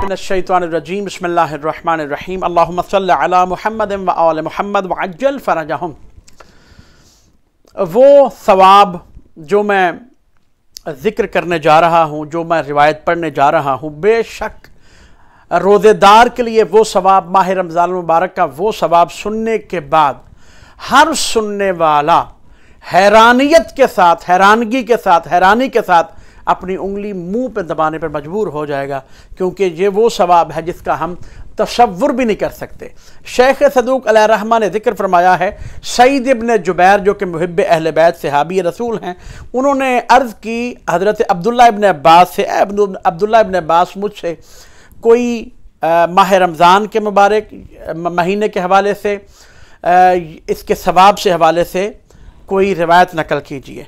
मिनशैतरजीम बसमीम अल्ला महमद महमद वजल वो सवाब जो मैं ज़िक्र करने जा रहा हूँ जो मैं रिवायत पढ़ने जा रहा हूँ बेशक रोज़ेदार के लिए वो सवाब माह रमज़ान मुबारक का वो सवाब सुनने के बाद हर सुनने वाला हैरानियत के साथ हैरानगी के साथ हैरानी के साथ अपनी उंगली मुंह पर दबाने पर मजबूर हो जाएगा क्योंकि ये वो सवाब है जिसका हम तस्वुर भी नहीं कर सकते शेख सदूक रहमा ने जिक्र फरमाया है सईद इबन जुबैर जो कि महब अहल बैत सहाबी रसूल हैं उन्होंने अर्ज़ की हज़रत अब्दुल्ला इबन अब्बास से अब्दुल्ला इबन अब्बास मुझसे कोई माह रमज़ान के मुबारक महीने के हवाले से इसके सवाब से हवाले से कोई रिवायत नकल कीजिए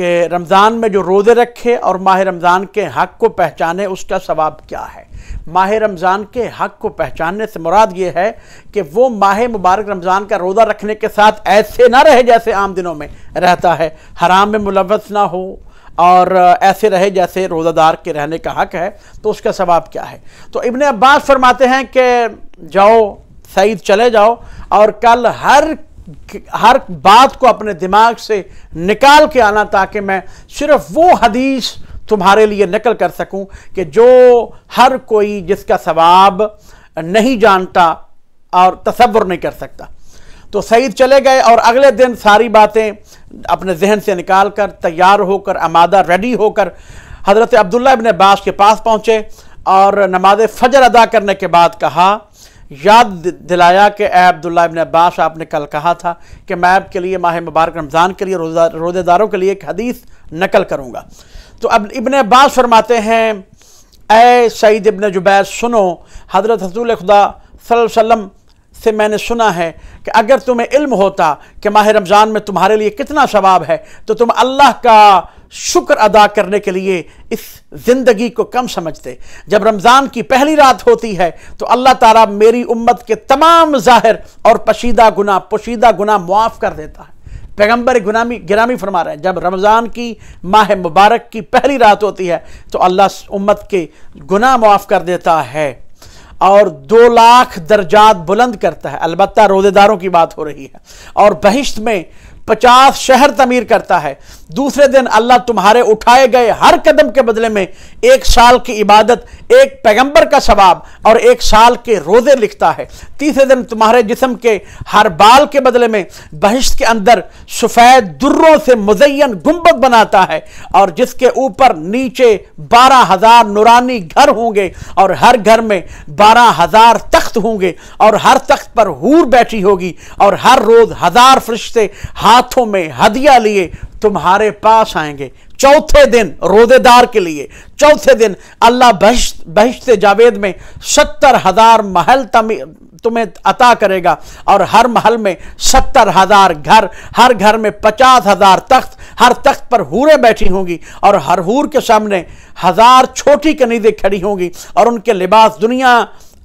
कि रमज़ान में जो रोज़े रखे और माह रमज़ान के हक़ को पहचाने उसका सवाब क्या है माह रमज़ान के हक़ को पहचानने से मुराद ये है कि वो माह मुबारक रमज़ान का रोज़ा रखने के साथ ऐसे ना रहे जैसे आम दिनों में रहता है हराम में मुलवस ना हो और ऐसे रहे जैसे रोज़ादार के रहने का हक़ है तो उसका सवाब क्या है तो इबन अब्बास फरमाते हैं कि जाओ सईद चले जाओ और कल हर हर बात को अपने दिमाग से निकाल के आना ताकि मैं सिर्फ वो हदीस तुम्हारे लिए नकल कर सकूं कि जो हर कोई जिसका सवाब नहीं जानता और तस्वुर नहीं कर सकता तो सईद चले गए और अगले दिन सारी बातें अपने जहन से निकाल कर तैयार होकर आमादा रेडी होकर हज़रत अब्दुल्ला इबन अब्बास के पास पहुँचे और नमाज फजर अदा करने के बाद कहा याद दिलाया कि अब्दुल्ला इबन अब्बास आपने कल कहा था कि मैं आपके लिए माह मुबारक रमज़ान के लिए रोज़ेदारों के लिए एक हदीस नकल करूँगा तो अब इबन अब्बास फरमाते हैं ए सईद इबन जुबैर सुनो हज़रत हजूल खुदा वसम से मैंने सुना है कि अगर तुम्हें इल्म होता कि माह रमज़ान में तुम्हारे लिए कितना शवाब है तो तुम अल्लाह का शुक्र अदा करने के लिए इस ज़िंदगी को कम समझते जब रमज़ान की पहली रात होती है तो अल्लाह ताला मेरी उम्मत के तमाम ज़ाहिर और पशीदा गुना पोशीदा गुना मुआफ़ कर देता है पैगम्बर गुनामी गिरामी फरमा रहे हैं जब रमज़ान की माह मुबारक की पहली रात होती है तो अल्लाह उम्मत के गुना मुआफ़ कर देता है और दो लाख दर्जात बुलंद करता है अलबत् रोज़ेदारों की बात हो रही है और बहिश्त में पचास शहर तमीर करता है दूसरे दिन अल्लाह तुम्हारे उठाए गए हर कदम के बदले में एक साल की इबादत एक पैगंबर का सवाब और एक साल के रोज़े लिखता है तीसरे दिन तुम्हारे जिसम के हर बाल के बदले में बहिश्त के अंदर सफ़ेद दुर्रों से मुजैन गुम्बद बनाता है और जिसके ऊपर नीचे बारह हज़ार नुरानी घर होंगे और हर घर में बारह हज़ार तख्त होंगे और हर तख्त पर हूर बैठी होगी और हर रोज़ हज़ार फरिश्ते हर हाथों में हदिया लिए तुम्हारे पास आएंगे चौथे दिन रोदेदार के लिए चौथे दिन अल्लाह बहिश्त बहिश्त जावेद में सत्तर हजार महल तमी तुम्हें अता करेगा और हर महल में सत्तर हजार घर हर घर में पचास हजार तख्त हर तख्त पर हूरें बैठी होंगी और हर हूर के सामने हजार छोटी कनीदे खड़ी होंगी और उनके लिबास दुनिया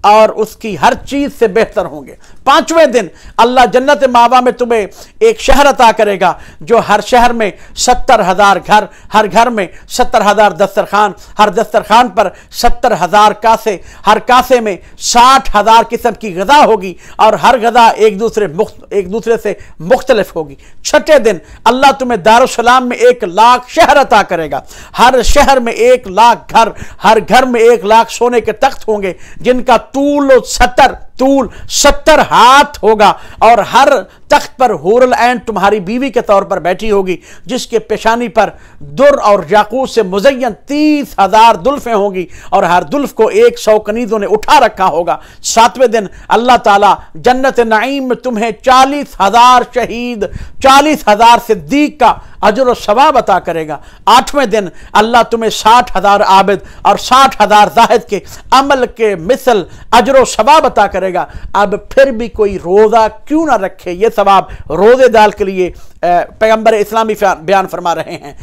और उसकी हर चीज से बेहतर होंगे पांचवें दिन अल्लाह जन्नत मावा में तुम्हें एक शहर अता करेगा जो हर शहर में सत्तर हज़ार घर हर घर में सत्तर हज़ार दस्तरखान हर दस्तरखान पर सत्तर हज़ार कासे हर कासे में साठ हज़ार किस्म की गज़ा होगी और हर गज़ा एक दूसरे मुख्त एक दूसरे से मुख्तलिफ होगी छठे दिन अल्लाह तुम्हें दारुसलाम में एक लाख शहर अता करेगा हर शहर में एक लाख घर हर घर में एक लाख सोने के तख्त होंगे जिनका तूल सतर तूल सत्तर हाथ होगा और हर तख्त पर हूरल एंड तुम्हारी बीवी के तौर पर बैठी होगी जिसके पेशानी पर दुर और जाकूस से मुजयन तीस हजार दुल्फें होंगी और हर दुल्फ को एक सौ कनीजों ने उठा रखा होगा सातवें दिन अल्लाह ताला जन्नत नईम में तुम्हें चालीस हजार शहीद चालीस हजार सिद्दीक का अजर सवाब अता करेगा आठवें दिन अल्लाह तुम्हें साठ हज़ार आबिद और साठ हज़ार जाहिद के अमल के मिसल अजर शवाब अता करेगा अब फिर भी कोई रोज़ा क्यों ना रखे ये सवाब रोज़ेदार के लिए पैगम्बर इस्लामी बयान फरमा रहे हैं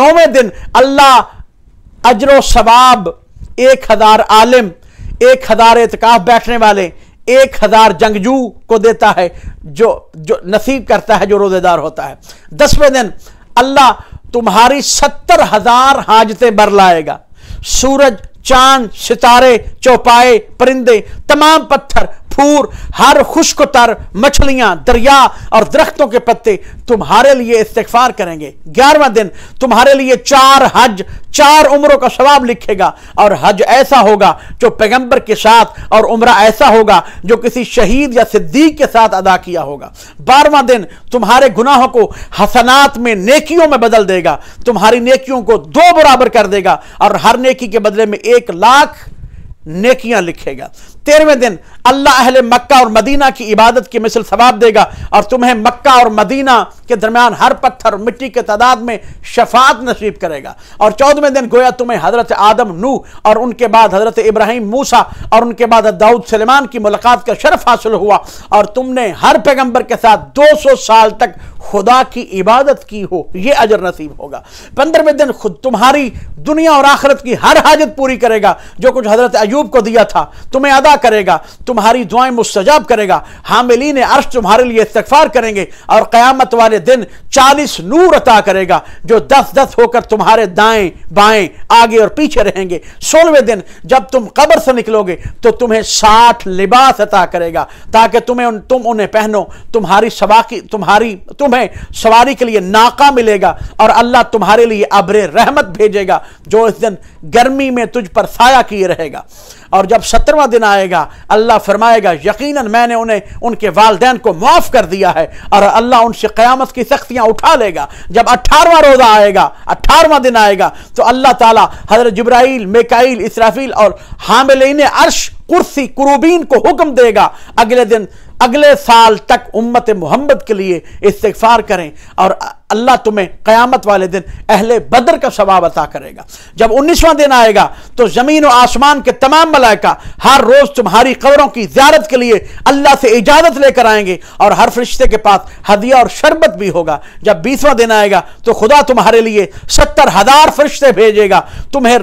नौवें दिन अल्लाह अजर शवाब एक हज़ार आलिम एक हज़ार एतकाफ बैठने वाले एक हज़ार जंगजू को देता है जो जो नसीब करता है जो रोज़ेदार होता है दसवें दिन अल्लाह तुम्हारी सत्तर हजार हाजतें बर लाएगा सूरज चांद सितारे चौपाए परिंदे तमाम पत्थर फूर हर खुश्क तर मछलियां दरिया और दरख्तों के पत्ते तुम्हारे लिए इस्तफार करेंगे ग्यारहवा दिन तुम्हारे लिए चार हज चार उम्रों का सवाब लिखेगा और हज ऐसा होगा जो पैगंबर के साथ और उम्र ऐसा होगा जो किसी शहीद या सिद्दीक के साथ अदा किया होगा बारहवा दिन तुम्हारे गुनाहों को हसनात में नेकियों में बदल देगा तुम्हारी नेकियों को दो बराबर कर देगा और हर नेकी के बदले में एक लाख नेकियां लिखेगा तेरहवें दिन अल्लाह अहल मक्का और मदीना की इबादत की मिसल सवाब देगा और तुम्हें मक्का और मदीना के दरमियान हर पत्थर और मिट्टी के तादाद में शफात नसीब करेगा और चौदहवें दिन गोया तुम्हें हज़रत आदम नू और उनके बाद हज़रत इब्राहिम मूसा और उनके बाद दाऊद सलेमान की मुलाकात का शरफ हासिल हुआ और तुमने हर पैगम्बर के साथ दो सौ साल तक खुदा की इबादत की हो यह अजर नसीब होगा पंद्रहवें दिन खुद तुम्हारी दुनिया और आखरत की हर हाजत पूरी करेगा जो कुछ हजरत अयूब को दिया था तुम्हें अदा करेगा तुम्हारी दुआएं मुस्तजाब करेगा हामिलीन अर्श तुम्हारे लिए इस्तफार करेंगे और क़यामत वाले दिन चालीस नूर अता करेगा जो दस दस होकर तुम्हारे दाएं बाएं आगे और पीछे रहेंगे सोलहवें दिन जब तुम कब्र से निकलोगे तो तुम्हें साठ लिबास अता करेगा ताकि तुम्हें तुम उन्हें पहनो तुम्हारी सबाकी तुम्हारी तुम तुम्हें सवारी के लिए नाका मिलेगा और अल्लाह तुम्हारे लिए अब्र रहमत भेजेगा जो इस दिन गर्मी में तुझ पर साया किए रहेगा और जब सत्रवा दिन आएगा अल्लाह फरमाएगा यकीनन मैंने उन्हें उनके वालदेन को माफ़ कर दिया है और अल्लाह उनसे क़यामत की सख्तियाँ उठा लेगा जब अट्ठारवा रोज़ा आएगा अट्ठारवा दिन आएगा तो अल्लाह ताला हज़रत जब्राइल मेकाइल इसराफील और हामिल अर्श कुर्सी कुरूबीन को हुक्म देगा अगले दिन अगले साल तक उम्मत मोहम्मद के लिए इस्तफार करें और अल्लाह तुम्हें क़यामत वाले दिन अहले बदर का स्वभाव अता करेगा जब उन्नीसवां दिन आएगा तो ज़मीन और आसमान के तमाम मलायका हर रोज़ तुम्हारी कबरों की ज्यारत के लिए अल्लाह से इजाज़त लेकर आएंगे और हर फरिश्ते के पास हदिया और शरबत भी होगा जब बीसवां दिन आएगा तो खुदा तुम्हारे लिए सत्तर हज़ार फरिश्ते भेजेगा तुम्हें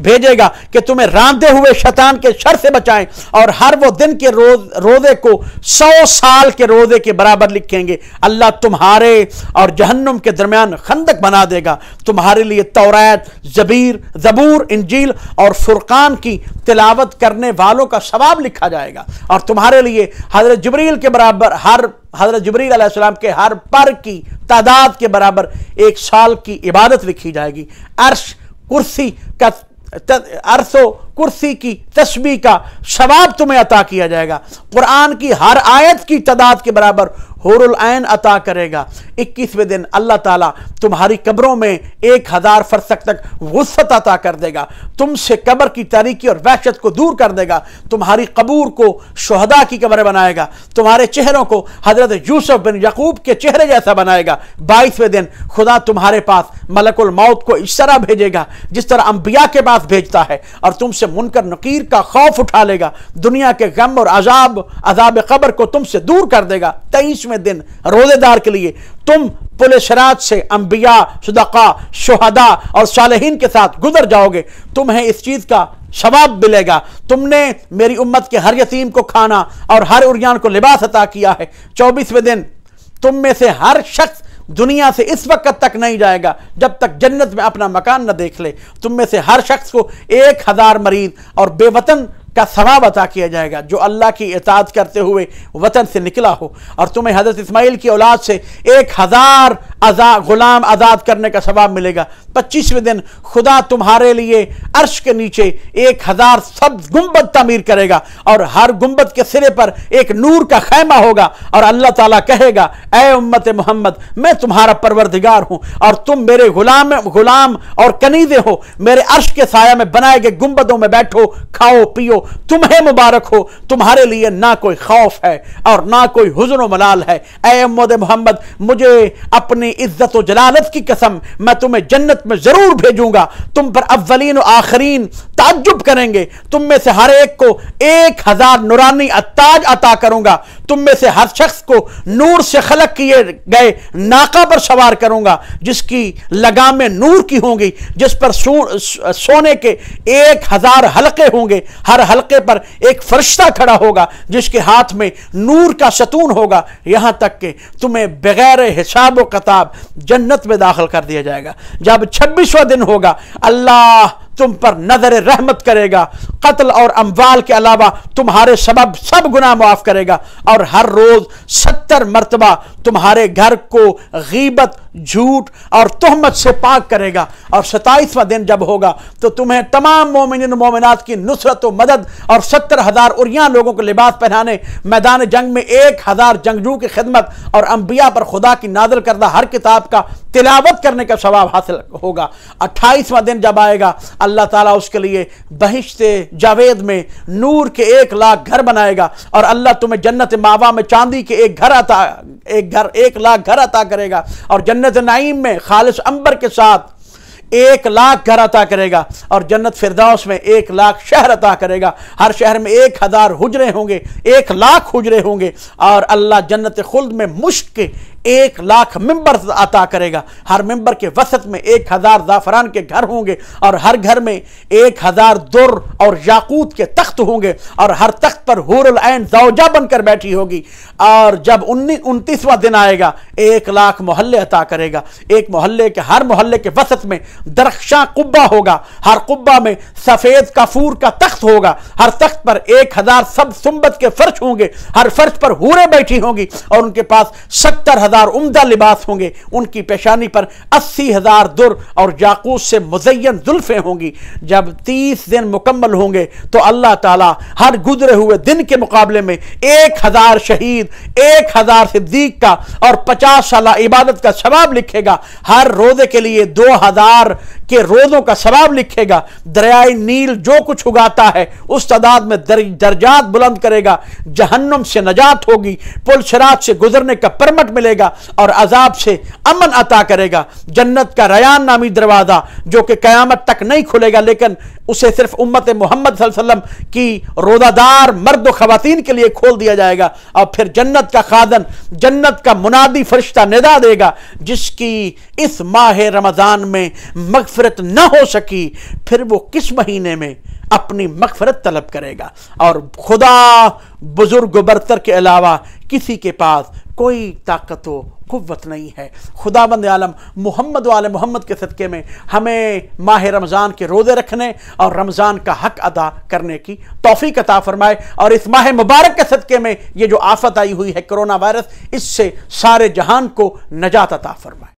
भेजेगा कि तुम्हें रांधे हुए शतान के शर से बचाएं और हर वो दिन के रोज रोजे को सौ साल के रोजे के बराबर लिखेंगे अल्लाह तुम्हारे और जहन्नुम के दरमियान खंदक बना देगा तुम्हारे लिए तौरात जबीर जबूर इंजील और फुरकान की तिलावत करने वालों का सवाब लिखा जाएगा और तुम्हारे लिए हजरत जबरील के बराबर हर हजरत जबरील के हर पर की तादाद के बराबर एक साल की इबादत लिखी जाएगी अर्श कुर्सी का arzo कुर्सी की तस्बी का शबाब तुम्हें अता किया जाएगा कुरान की हर आयत की तादाद के बराबर हरन अता करेगा इक्कीसवें दिन अल्लाह ताला तुम्हारी कब्रों में एक हज़ार फरसक तक वसत अता कर देगा तुमसे कब्र की तारीकी और वहशत को दूर कर देगा तुम्हारी कबूर को शहदा की कब्र बनाएगा तुम्हारे चेहरों को हज़रत यूसुफ बिन यकूब के चेहरे जैसा बनाएगा बाईसवें दिन खुदा तुम्हारे पास मलकुल मौत को इस तरह भेजेगा जिस तरह अम्बिया के पास भेजता है और तुमसे से मुनकर नकीर का खौफ उठा लेगा दुनिया के गम और अजाब अजाब खबर को तुमसे दूर कर देगा तेईसवें दिन रोजेदार के लिए तुम पुल शराज से अंबिया सदका शहदा और सालहीन के साथ गुजर जाओगे तुम्हें इस चीज़ का शवाब मिलेगा तुमने मेरी उम्मत के हर यतीम को खाना और हर उरियान को लिबास अता किया है चौबीसवें दिन तुम में से हर शख्स दुनिया से इस वक्त तक नहीं जाएगा जब तक जन्नत में अपना मकान न देख ले तुम में से हर शख्स को एक हज़ार मरीज और बेवतन का सवाब अता किया जाएगा जो अल्लाह की एताज़ करते हुए वतन से निकला हो और तुम्हें हज़रत इस्माइल की औलाद से एक हज़ार आज़ा ग़ुलाम आज़ाद करने का सवाब मिलेगा पच्चीसवें दिन खुदा तुम्हारे लिए अर्श के नीचे एक हज़ार सब गुम्बद तमीर करेगा और हर गुम्बद के सिरे पर एक नूर का खैमा होगा और अल्लाह ताला कहेगा ए उम्मत मोहम्मद मैं तुम्हारा परवरदिगार हूँ और तुम मेरे गुलाम गुलाम और कनीदे हो मेरे अर्श के साया में बनाए गए गुम्बदों में बैठो खाओ पियो तुम्हें मुबारक हो तुम्हारे लिए ना कोई खौफ है और ना कोई हुजन मलाल है ए उम्मत मोहम्मद मुझे अपनी इज्जत व जलालत की कसम मैं तुम्हें जन्नत में ज़रूर भेजूंगा तुम पर अव्वलिन और आखरीन ताज्जुब करेंगे तुम में से हर एक को एक हज़ार नुरानी अताज अता करूंगा तुम में से हर शख्स को नूर से खलक किए गए नाका पर सवार करूंगा जिसकी लगाम नूर की होंगी जिस पर सोने के एक हज़ार हलके होंगे हर हलके पर एक फरिश्ता खड़ा होगा जिसके हाथ में नूर का शतून होगा यहां तक कि तुम्हें बगैर हिसाब कतार साहब जन्नत में दाखिल कर दिया जाएगा जब छब्बीसवा दिन होगा अल्लाह तुम पर नजर रहमत करेगा कत्ल और अम्बाल के अलावा तुम्हारे सबब सब गुना माफ़ करेगा और हर रोज़ सत्तर मरतबा तुम्हारे घर को गीबत झूठ और तोहमत से पाक करेगा और सताईसवां दिन जब होगा तो तुम्हें तमाम मोमिन मोमिनत की नुसरत मदद और सत्तर हज़ार उरिया लोगों को लिबास पहनाने मैदान जंग में एक हज़ार जंगजू की खिदमत और अम्बिया पर खुदा की नादल करदा हर किताब का तिलावत करने का स्वभाव हासिल होगा अट्ठाईसवां दिन जब आएगा अल्लाह ताला उसके लिए बहिश्त जावेद में नूर के एक लाख घर बनाएगा और अल्लाह तुम्हें जन्नत मावा में चांदी के एक घर अता एक घर एक लाख घर अता करेगा और जन्नत जन्नत नाइम में खालिश अंबर के साथ एक लाख घर अता करेगा और जन्नत फिरदाउस में एक लाख शहर अता करेगा हर शहर में एक हज़ार हुजरे होंगे एक लाख हुजरे होंगे और अल्लाह जन्नत खुल्द में मुश्क के एक लाख मेंबर अता करेगा हर मेंबर के वसत में एक हज़ार ज़ाफ़रान के घर होंगे और हर घर में एक हज़ार दुर और याकूत के तख्त होंगे और हर तख्त पर हूरल ऐन जौजा बनकर बैठी होगी और जब उन्नीस उनतीसवां दिन आएगा एक लाख मोहल्ले अता करेगा एक मोहल्ले के हर मोहल्ले के वसत में दरख्शा कुब्बा होगा हर कुब्बा में सफ़ेद कफूर का तख्त होगा हर तख्त पर एक हज़ार सब सुबत के फर्श होंगे हर फर्श पर हूरे बैठी होंगी और उनके पास सत्तर हज़ार उमदा लिबास होंगे उनकी पेशानी पर अस्सी हज़ार दुर और जाकूस से मुजैन जुल्फे होंगी जब तीस दिन मुकम्मल होंगे तो अल्लाह ताला हर गुजरे हुए दिन के मुकाबले में एक हज़ार शहीद एक हज़ार सिद्दीक का और पचास साल इबादत का शबाब लिखेगा हर रोज़े के लिए दो हज़ार के रोदों का शराब लिखेगा दरियाए नील जो कुछ उगाता है उस तादाद में दर, दर्जात बुलंद करेगा जहन्नम से नजात होगी पुल शराब से गुजरने का परमट मिलेगा और अजाब से अमन अता करेगा जन्नत का रयान नामी दरवाज़ा जो कि क़यामत तक नहीं खुलेगा लेकिन उसे सिर्फ उम्मत मोहम्मद की रोदादार मर्द खातन के लिए खोल दिया जाएगा और फिर जन्नत का खादन जन्नत का मुनादी फरिश्ता निदा देगा जिसकी इस माह रमज़ान में मकफ मगफरत न हो सकी फिर वो किस महीने में अपनी मगफरत तलब करेगा और खुदा बुज़ुर्ग बरतर के अलावा किसी के पास कोई ताकत हो नहीं है खुदा बंद आलम मोहम्मद वाले मोहम्मद के सदक़े में हमें माह रमज़ान के रोज़े रखने और रमज़ान का हक अदा करने की तोफ़ी अता फ़रमाए और इस माह मुबारक के सदक़े में ये जो आफत आई हुई है कोरोना वायरस इससे सारे जहान को नजात अता फ़रमाए